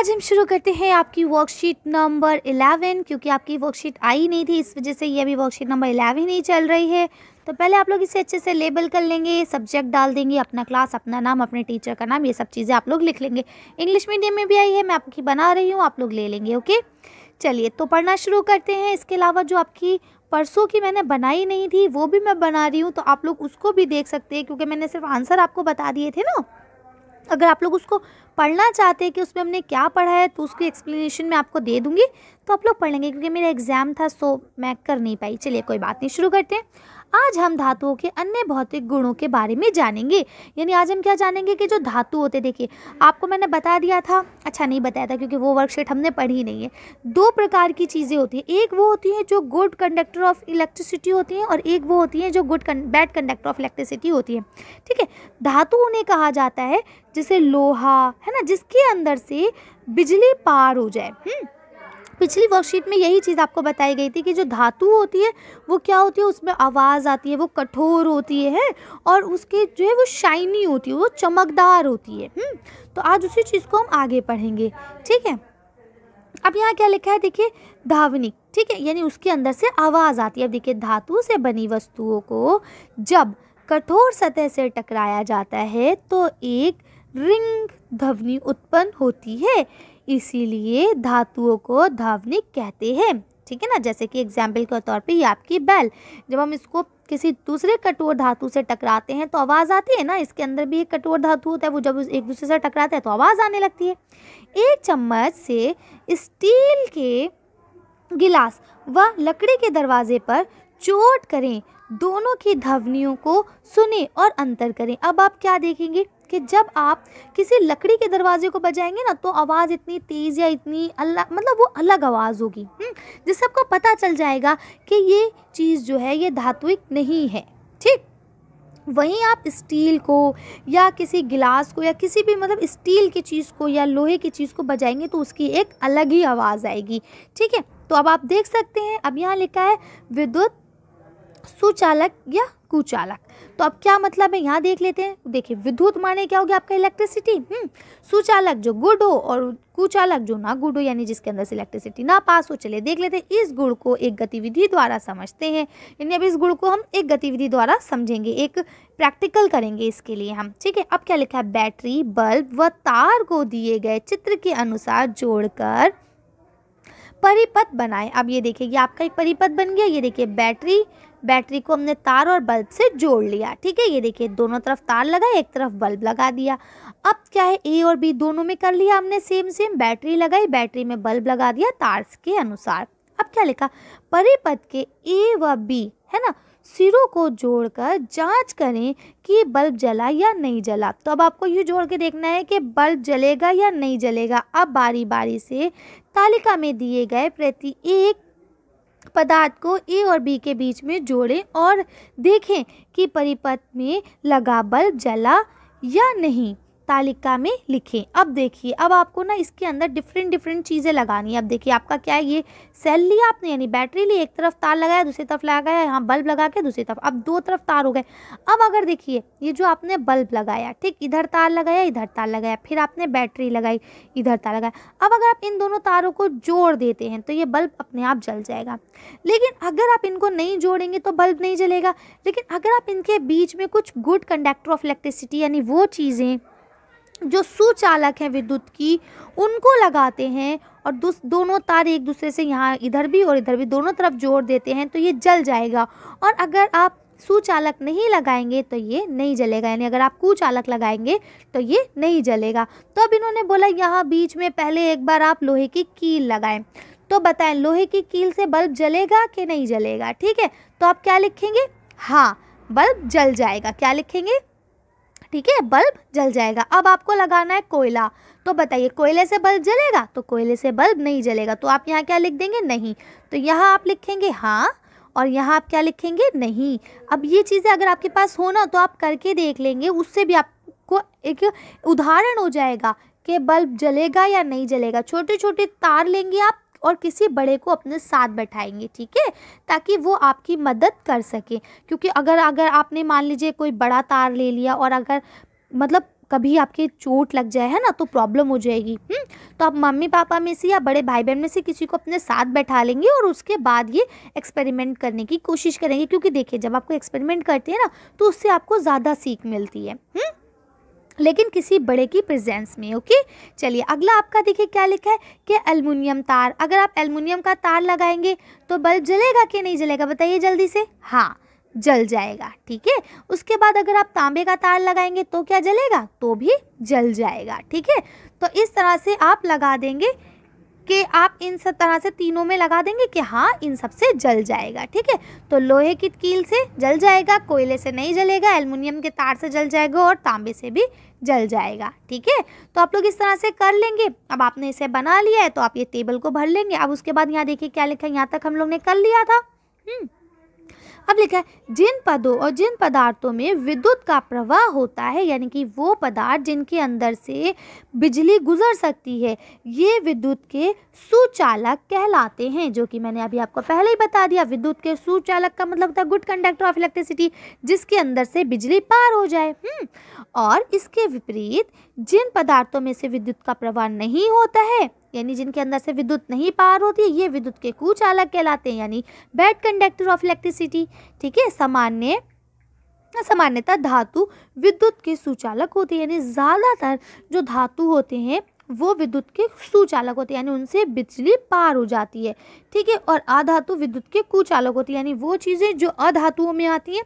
आज हम शुरू करते हैं आपकी वर्कशीट नंबर 11 क्योंकि आपकी वर्कशीट आई नहीं थी इस वजह से ये अभी वर्कशीट नंबर 11 ही चल रही है तो पहले आप लोग इसे अच्छे से लेबल कर लेंगे सब्जेक्ट डाल देंगे अपना क्लास अपना नाम अपने टीचर का नाम ये सब चीज़ें आप लोग लिख लेंगे इंग्लिश मीडियम में भी आई है मैं आपकी बना रही हूँ आप लोग ले लेंगे ओके चलिए तो पढ़ना शुरू करते हैं इसके अलावा जो आपकी परसों की मैंने बनाई नहीं थी वो भी मैं बना रही हूँ तो आप लोग उसको भी देख सकते हैं क्योंकि मैंने सिर्फ आंसर आपको बता दिए थे ना अगर आप लोग उसको पढ़ना चाहते हैं कि उसमें हमने क्या पढ़ा है तो उसकी एक्सप्लेनेशन मैं आपको दे दूँगी तो आप लोग पढ़ लेंगे क्योंकि मेरा एग्ज़ाम था सो मैं कर नहीं पाई चलिए कोई बात नहीं शुरू करते हैं आज हम धातुओं के अन्य भौतिक गुणों के बारे में जानेंगे यानी आज हम क्या जानेंगे कि जो धातु होते देखिए आपको मैंने बता दिया था अच्छा नहीं बताया था क्योंकि वो वर्कशीट हमने पढ़ी नहीं है दो प्रकार की चीज़ें होती हैं एक वो होती हैं जो गुड कंडक्टर ऑफ इलेक्ट्रिसिटी होती हैं और एक वो होती हैं जो good bad conductor of electricity होती है ठीक है धातु उन्हें कहा जाता है जैसे लोहा है ना जिसके अंदर से बिजली पार हो जाए हम्म? पिछली वर्कशीट में यही चीज़ आपको बताई गई थी कि जो धातु होती है वो क्या होती है उसमें आवाज़ आती है वो कठोर होती है और उसके जो है वो शाइनी होती है वो चमकदार होती है हुँ? हम्म? तो आज उसी चीज़ को हम आगे पढ़ेंगे ठीक है अब यहाँ क्या लिखा है देखिए धावनिक ठीक है यानी उसके अंदर से आवाज़ आती है अब देखिए धातु से बनी वस्तुओं को जब कठोर सतह से टकराया जाता है तो एक रिंग ध्वनि उत्पन्न होती है इसीलिए धातुओं को धावनिक कहते हैं ठीक है ना जैसे कि एग्जाम्पल के तौर पे ये आपकी बैल जब हम इसको किसी दूसरे कठोर धातु से टकराते हैं तो आवाज़ आती है ना इसके अंदर भी एक कठोर धातु होता है वो जब एक दूसरे से टकराते हैं तो आवाज़ आने लगती है एक चम्मच से स्टील के गिलास व लकड़ी के दरवाजे पर चोट करें दोनों की ध्वनियों को सुने और अंतर करें अब आप क्या देखेंगे कि जब आप किसी लकड़ी के दरवाजे को बजाएंगे ना तो आवाज़ इतनी तेज़ या इतनी अल्लाह मतलब वो अलग आवाज़ होगी हम्म, जिससे आपको पता चल जाएगा कि ये चीज़ जो है ये धात्विक नहीं है ठीक वहीं आप स्टील को या किसी गिलास को या किसी भी मतलब स्टील की चीज़ को या लोहे की चीज़ को बजाएंगे तो उसकी एक अलग ही आवाज़ आएगी ठीक है तो अब आप देख सकते हैं अब यहाँ लिखा है विद्युत सुचालक या कुचालक तो अब क्या मतलब है यहाँ देख लेते हैं देखिए विद्युत माने क्या हो गया आपका इलेक्ट्रिसिटी हम्म, सुचालक जो गुड हो और कुचालक जो ना गुड हो यानी जिसके अंदर से इलेक्ट्रिसिटी ना पास हो चले देख लेते हैं इस गुण को एक गतिविधि द्वारा समझते हैं यानी अब इस गुण को हम एक गतिविधि द्वारा समझेंगे एक प्रैक्टिकल करेंगे इसके लिए हम ठीक है अब क्या लिखा है बैटरी बल्ब व तार को दिए गए चित्र के अनुसार जोड़कर परिपथ बनाए अब ये देखिए ये आपका एक परिपथ बन गया ये देखिए बैटरी बैटरी को हमने तार और बल्ब से जोड़ लिया ठीक है ये देखिए दोनों तरफ तार लगा एक तरफ बल्ब लगा दिया अब क्या है ए और बी दोनों में कर लिया हमने सेम सेम बैटरी लगाई बैटरी में बल्ब लगा दिया तार के अनुसार अब क्या लिखा परिपथ के ए व बी है ना सिरों को जोड़कर जांच करें कि बल्ब जला या नहीं जला तो अब आपको ये जोड़ के देखना है कि बल्ब जलेगा या नहीं जलेगा अब बारी बारी से तालिका में दिए गए प्रति एक पदार्थ को ए और बी के बीच में जोड़ें और देखें कि परिपथ में लगा बल्ब जला या नहीं तालिका में लिखें अब देखिए अब आपको ना इसके अंदर डिफरेंट डिफरेंट चीज़ें लगानी है अब देखिए आपका क्या है ये सेल लिया आपने यानी बैटरी ली एक तरफ तार लगाया दूसरी तरफ लगाया यहाँ बल्ब लगा के दूसरी तरफ अब दो तरफ तार हो गए अब अगर देखिए ये जो आपने बल्ब लगाया ठीक इधर तार लगाया इधर तार लगाया फिर आपने बैटरी लगाई इधर तार लगाया अब अगर आप इन दोनों तारों को जोड़ देते हैं तो ये बल्ब अपने आप जल जाएगा लेकिन अगर आप इनको नहीं जोड़ेंगे तो बल्ब नहीं जलेगा लेकिन अगर आप इनके बीच में कुछ गुड कंडक्टर ऑफ इलेक्ट्रिसिटी यानी वो चीज़ें जो सुचालक हैं विद्युत की उनको लगाते हैं और दोनों तार एक दूसरे से यहाँ इधर भी और इधर भी दोनों तरफ जोड़ देते हैं तो ये जल जाएगा और अगर आप सुचालक नहीं लगाएंगे तो ये नहीं जलेगा यानी अगर आप कुचालक लगाएंगे तो ये नहीं जलेगा तो अब इन्होंने बोला यहाँ बीच में पहले एक बार आप लोहे की कील लगाएं तो बताएं लोहे की कील से बल्ब जलेगा कि नहीं जलेगा ठीक है तो आप क्या लिखेंगे हाँ बल्ब जल जाएगा क्या लिखेंगे ठीक है बल्ब जल जाएगा अब आपको लगाना है कोयला तो बताइए कोयले से बल्ब जलेगा तो कोयले से बल्ब नहीं जलेगा तो आप यहाँ क्या लिख देंगे नहीं तो यहाँ आप लिखेंगे हाँ और यहाँ आप क्या लिखेंगे नहीं अब ये चीज़ें अगर आपके पास हो ना तो आप करके देख लेंगे उससे भी आपको एक उदाहरण हो जाएगा कि बल्ब जलेगा या नहीं जलेगा छोटे छोटे तार लेंगे आप और किसी बड़े को अपने साथ बैठाएंगे ठीक है ताकि वो आपकी मदद कर सके क्योंकि अगर अगर आपने मान लीजिए कोई बड़ा तार ले लिया और अगर मतलब कभी आपके चोट लग जाए है ना तो प्रॉब्लम हो जाएगी हुँ? हम्म? तो आप मम्मी पापा में से या बड़े भाई बहन में से किसी को अपने साथ बैठा लेंगे और उसके बाद ये एक्सपेरिमेंट करने की कोशिश करेंगे क्योंकि देखिए जब आपको एक्सपेरिमेंट करते हैं ना तो उससे आपको ज़्यादा सीख मिलती है हुँ? हम्म? लेकिन किसी बड़े की प्रेजेंस में ओके चलिए अगला आपका देखिए क्या लिखा है कि अल्मोनियम तार अगर आप एलमिनियम का तार लगाएंगे तो बल्ब जलेगा कि नहीं जलेगा बताइए जल्दी से हाँ जल जाएगा ठीक है उसके बाद अगर आप तांबे का तार लगाएंगे तो क्या जलेगा तो भी जल जाएगा ठीक है तो इस तरह से आप लगा देंगे कि आप इन सब तरह से तीनों में लगा देंगे कि हाँ इन सब से जल जाएगा ठीक है तो लोहे की कील से जल जाएगा कोयले से नहीं जलेगा एलमिनियम के तार से जल जाएगा और तांबे से भी जल जाएगा ठीक है तो आप लोग इस तरह से कर लेंगे अब आपने इसे बना लिया है तो आप ये टेबल को भर लेंगे अब उसके बाद यहाँ देखिए क्या लिखा है यहाँ तक हम लोग ने कर लिया था हम्म। अब लिखा है जिन पदों और जिन पदार्थों में विद्युत का प्रवाह होता है यानी कि वो पदार्थ जिनके अंदर से बिजली गुजर सकती है ये विद्युत के सुचालक कहलाते हैं जो कि मैंने अभी आपको पहले ही बता दिया विद्युत के सुचालक का मतलब होता है गुड कंडक्टर ऑफ इलेक्ट्रिसिटी जिसके अंदर से बिजली पार हो जाए हम्म, और इसके विपरीत जिन पदार्थों में से विद्युत का प्रवाह नहीं होता है यानी जिनके अंदर से विद्युत नहीं पार होती है ये विद्युत के कुचालक कहलाते हैं यानी बैड कंडक्टर ऑफ इलेक्ट्रिसिटी ठीक है सामान्य सामान्यतः धातु विद्युत के सुचालक होते हैं यानी ज़्यादातर जो धातु होते हैं वो विद्युत के सुचालक होते हैं यानी उनसे बिजली पार हो जाती है ठीक है और अधातु विद्युत के कुचालक होते हैं यानी वो चीज़ें जो अधातुओं में आती हैं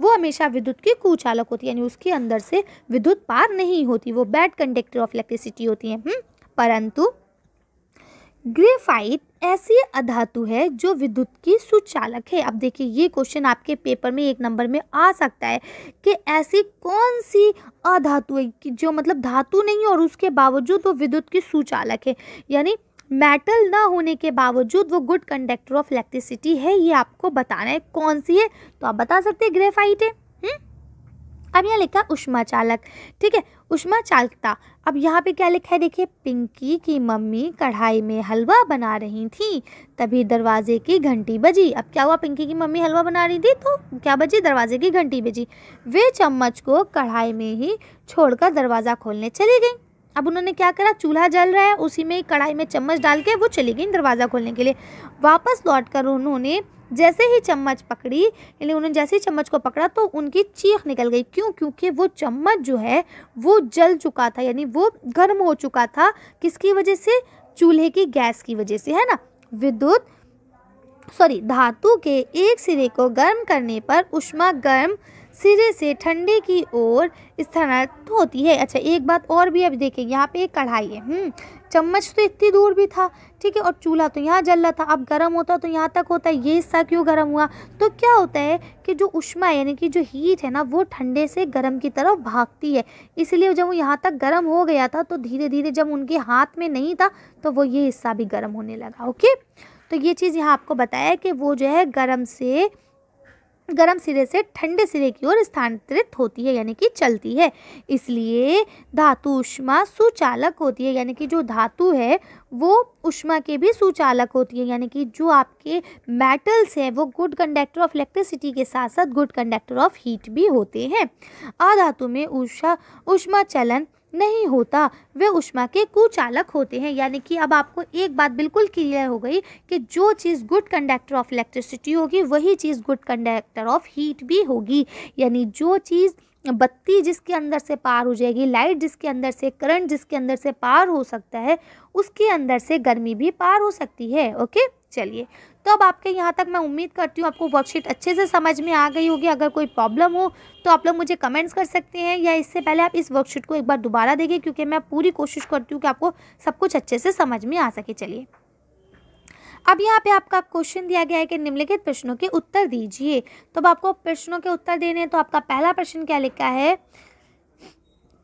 वो हमेशा विद्युत के कुचालक होती है यानी उसके अंदर से विद्युत पार नहीं होती वो बैड कंडक्टर ऑफ इलेक्ट्रिसिटी होती है हम्म? परंतु ग्रेफाइट ऐसी अधातु है जो विद्युत की सुचालक है अब देखिए ये क्वेश्चन आपके पेपर में एक नंबर में आ सकता है कि ऐसी कौन सी अधातु है कि जो मतलब धातु नहीं और उसके बावजूद वो विद्युत की सुचालक है यानी मेटल ना होने के बावजूद वो गुड कंडक्टर ऑफ इलेक्ट्रिसिटी है ये आपको बताना है कौन सी है तो आप बता सकते हैं ग्रेफाइट है अब यहाँ लिखा उष्मा चालक ठीक है उष्मा चालकता अब यहाँ पे क्या लिखा है देखिए पिंकी की मम्मी कढ़ाई में हलवा बना रही थी तभी दरवाजे की घंटी बजी अब क्या हुआ पिंकी की मम्मी हलवा बना रही थी तो क्या बजी दरवाजे की घंटी बजी वे चम्मच को कढ़ाई में ही छोड़कर दरवाज़ा खोलने चली गई अब उन्होंने क्या करा चूल्हा जल रहा है उसी में कढ़ाई में चम्मच डाल के वो चली गई दरवाज़ा खोलने के लिए वापस लौट कर उन्होंने जैसे ही चम्मच पकड़ी यानी उन्होंने जैसे ही चम्मच को पकड़ा तो उनकी चीख निकल गई क्यों क्योंकि वो चम्मच जो है वो जल चुका था यानी वो गर्म हो चुका था किसकी वजह से चूल्हे की गैस की वजह से है ना विद्युत सॉरी धातु के एक सिरे को गर्म करने पर उष्मा गर्म सिरे से ठंडे की ओर स्थानांतरित होती है अच्छा एक बात और भी अब देखें यहाँ पे एक कढ़ाई है हम्म, चम्मच तो इतनी दूर भी था ठीक है और चूल्हा तो यहाँ जल रहा था अब गर्म होता तो यहाँ तक होता है ये हिस्सा क्यों गर्म हुआ तो क्या होता है कि जो उष्मा यानी कि जो हीट है ना वो ठंडे से गर्म की तरफ भागती है इसलिए जब वो यहाँ तक गर्म हो गया था तो धीरे धीरे जब उनके हाथ में नहीं था तो वो ये हिस्सा भी गर्म होने लगा ओके तो ये चीज़ यहाँ आपको बताया कि वो जो है गर्म से गर्म सिरे से ठंडे सिरे की ओर स्थानांतरित होती है यानी कि चलती है इसलिए धातु उष्मा सुचालक होती है यानी कि जो धातु है वो उष्मा के भी सुचालक होती है यानी कि जो आपके मेटल्स हैं वो गुड कंडक्टर ऑफ इलेक्ट्रिसिटी के साथ साथ गुड कंडक्टर ऑफ हीट भी होते हैं अधातु में उषा उष्मा चलन नहीं होता वे उष्मा के कुचालक होते हैं यानी कि अब आपको एक बात बिल्कुल क्लियर हो गई कि जो चीज़ गुड कंडक्टर ऑफ इलेक्ट्रिसिटी होगी वही चीज़ गुड कंडक्टर ऑफ हीट भी होगी यानी जो चीज़ बत्ती जिसके अंदर से पार हो जाएगी लाइट जिसके अंदर से करंट जिसके अंदर से पार हो सकता है उसके अंदर से गर्मी भी पार हो सकती है ओके चलिए तो अब आपके यहाँ तक मैं उम्मीद करती हूँ आपको वर्कशीट अच्छे से समझ में आ गई होगी अगर कोई प्रॉब्लम हो तो आप लोग मुझे कमेंट्स कर सकते हैं या इससे पहले आप इस वर्कशीट को एक बार दोबारा देखिए क्योंकि मैं पूरी कोशिश करती हूँ कि आपको सब कुछ अच्छे से समझ में आ सके चलिए अब यहाँ पे आपका क्वेश्चन दिया गया है कि निम्नलिखित प्रश्नों के उत्तर दीजिए तो अब आपको प्रश्नों के उत्तर देने हैं तो आपका पहला प्रश्न क्या लिखा है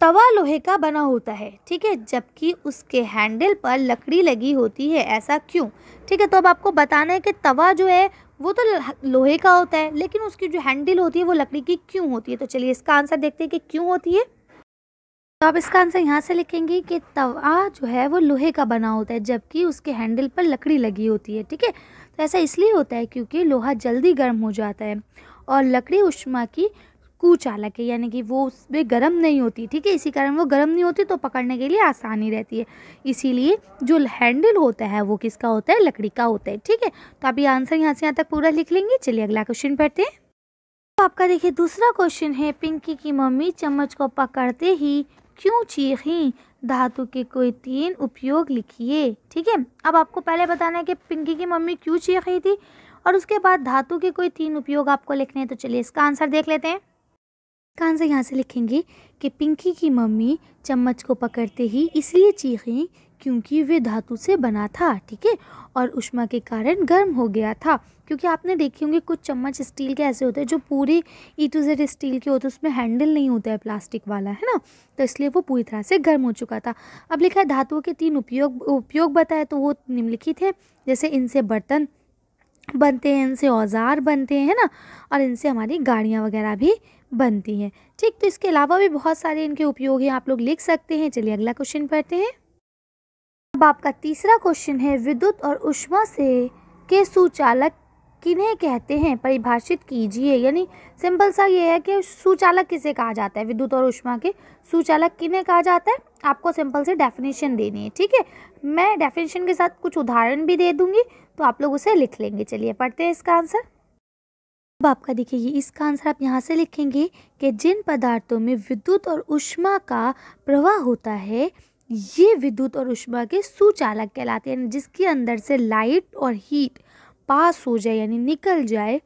तवा लोहे का बना होता है ठीक है जबकि उसके हैंडल पर लकड़ी लगी होती है ऐसा क्यों ठीक है तो अब आपको बताना है कि तवा जो है वो तो लोहे का होता है लेकिन उसकी जो हैंडल होती है वो लकड़ी की क्यों होती है तो चलिए इसका आंसर देखते हैं कि क्यों होती है तो आप इसका आंसर यहाँ से लिखेंगे कि तवा जो है वो लोहे का बना होता है जबकि उसके हैंडल पर लकड़ी लगी होती है ठीक है तो ऐसा इसलिए होता है क्योंकि लोहा जल्दी गर्म हो जाता है और लकड़ी उष्मा की कूचालक है यानी कि वो उसमें गर्म नहीं होती ठीक है इसी कारण वो गर्म नहीं होती तो पकड़ने के लिए आसानी रहती है इसीलिए जो हैंडल होता है वो किसका होता है लकड़ी का होता है ठीक है तो आप ये आंसर यहाँ से यहाँ तक पूरा लिख लेंगे चलिए अगला क्वेश्चन पढ़ते हैं तो आपका देखिए दूसरा क्वेश्चन है पिंकी की मम्मी चम्मच को पकड़ते ही क्यों चीखी धातु के कोई तीन उपयोग लिखिए ठीक है अब आपको पहले बताना है कि पिंकी की मम्मी क्यों चीख रही थी और उसके बाद धातु के कोई तीन उपयोग आपको लिखने हैं तो चलिए इसका आंसर देख लेते हैं इसका आंसर यहाँ से लिखेंगे कि पिंकी की मम्मी चम्मच को पकड़ते ही इसलिए चीखी क्योंकि वे धातु से बना था ठीक है और उष्मा के कारण गर्म हो गया था क्योंकि आपने देखे होंगे कुछ चम्मच स्टील के ऐसे होते हैं जो पूरे ई टू जेड स्टील के होते हैं उसमें हैंडल नहीं होता है प्लास्टिक वाला है ना तो इसलिए वो पूरी तरह से गर्म हो चुका था अब लिखा है धातुओं के तीन उपयोग उपयोग बताए तो वो निम्नलिखित है जैसे इनसे बर्तन बनते हैं इनसे औजार बनते हैं ना और इनसे हमारी गाड़ियाँ वगैरह भी बनती हैं ठीक तो इसके अलावा भी बहुत सारे इनके उपयोग हैं आप लोग लिख सकते हैं चलिए अगला क्वेश्चन पढ़ते हैं अब आपका तीसरा क्वेश्चन है विद्युत और उष्मा से के सुचालक किन्हें कहते हैं परिभाषित कीजिए यानी सिंपल सा ये है कि सुचालक किसे कहा जाता है विद्युत और उष्मा के सुचालक किन्हें कहा जाता है आपको सिंपल से डेफिनेशन देनी है ठीक है मैं डेफिनेशन के साथ कुछ उदाहरण भी दे दूंगी तो आप लोग उसे लिख लेंगे चलिए पढ़ते हैं इसका आंसर अब आपका देखिए ये इसका आंसर आप यहाँ से लिखेंगे कि जिन पदार्थों में विद्युत और उष्मा का प्रवाह होता है ये विद्युत और उष्मा के सुचालक कहलाते हैं जिसके अंदर से लाइट और हीट पास हो जाए यानी निकल जाए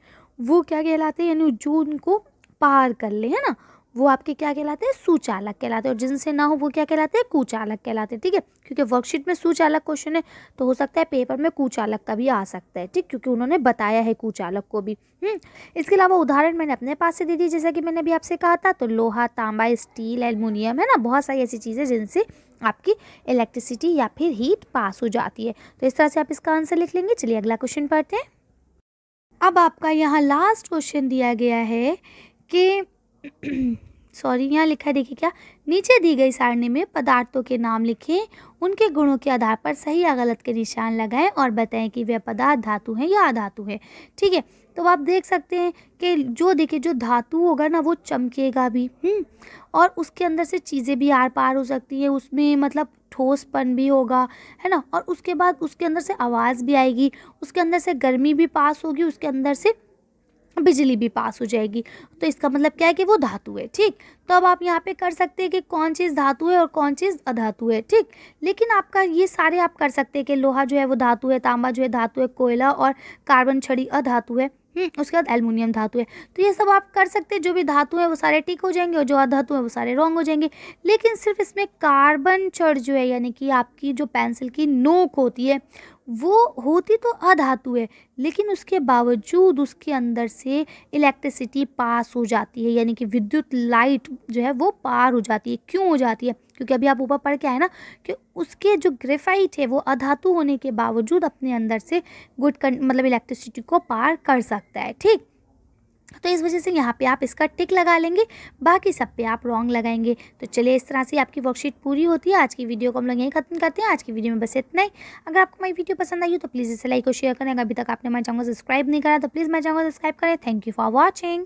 वो क्या कहलाते हैं यानी जो उनको पार कर ले है ना वो आपके क्या कहलाते हैं सुचालक कहलाते हैं और जिनसे ना हो वो क्या कहलाते हैं कुचालक कहलाते हैं ठीक है क्योंकि वर्कशीट में सुचालक क्वेश्चन है तो हो सकता है पेपर में कुचालक का भी आ सकता है ठीक क्योंकि उन्होंने बताया है कुचालक को भी हम्म इसके अलावा उदाहरण मैंने अपने पास से दे दी जैसा कि मैंने अभी आपसे कहा था तो लोहा तांबा स्टील एलमोनियम है ना बहुत सारी ऐसी चीज़ें जिनसे आपकी इलेक्ट्रिसिटी या फिर हीट पास हो जाती है तो इस तरह से आप इसका आंसर लिख लेंगे चलिए अगला क्वेश्चन पढ़ते हैं अब आपका यहाँ लास्ट क्वेश्चन दिया गया है कि सॉरी यहाँ लिखा है देखिए क्या नीचे दी गई सारणी में पदार्थों के नाम लिखें उनके गुणों के आधार पर सही या गलत के निशान लगाएं और बताएं कि वह पदार्थ धातु है या अधातु है ठीक है तो आप देख सकते हैं कि जो देखिए जो धातु होगा ना वो चमकेगा भी हम्म, और उसके अंदर से चीज़ें भी आर पार हो सकती हैं उसमें मतलब ठोसपन भी होगा है ना और उसके बाद उसके अंदर से आवाज़ भी आएगी उसके अंदर से गर्मी भी पास होगी उसके अंदर से बिजली भी पास हो जाएगी तो इसका मतलब क्या है कि वो धातु है ठीक तो अब आप यहाँ पे कर सकते हैं कि कौन चीज़ धातु है और कौन चीज़ अधातु है ठीक लेकिन आपका ये सारे आप कर सकते हैं कि लोहा जो है वो धातु है तांबा जो है धातु है कोयला और कार्बन छड़ी अधातु है हम्म, उसके बाद एलमिनियम धातु है तो ये सब आप कर सकते हैं जो भी धातु हैं वो सारे ठीक हो जाएंगे और जो अधातु हैं वो सारे रॉन्ग हो जाएंगे लेकिन सिर्फ इसमें कार्बन चढ़ जो है यानी कि आपकी जो पेंसिल की नोक होती है वो होती तो अधातु है लेकिन उसके बावजूद उसके अंदर से इलेक्ट्रिसिटी पास हो जाती है यानी कि विद्युत लाइट जो है वो पार हो जाती है क्यों हो जाती है क्योंकि अभी आप ऊपर पढ़ के आए ना कि उसके जो ग्रेफाइट है वो अधातु होने के बावजूद अपने अंदर से गुड मतलब इलेक्ट्रिसिटी को पार कर सकता है ठीक तो इस वजह से यहाँ पे आप इसका टिक लगा लेंगे बाकी सब पे आप रॉन्ग लगाएंगे तो चलिए इस तरह से आपकी वर्कशीट पूरी होती है आज की वीडियो को हम लोग यहीं खत्म करते हैं आज की वीडियो में बस इतना ही अगर आपको मेरी वीडियो पसंद आई हो तो प्लीज़ इसे लाइक और शेयर करें अगर अभी तक आपने हमारे चैनल को सब्सक्राइब नहीं करा तो प्लीज़ मेरे चैनल को सब्सक्राइब करें थैंक यू फॉर वॉचिंग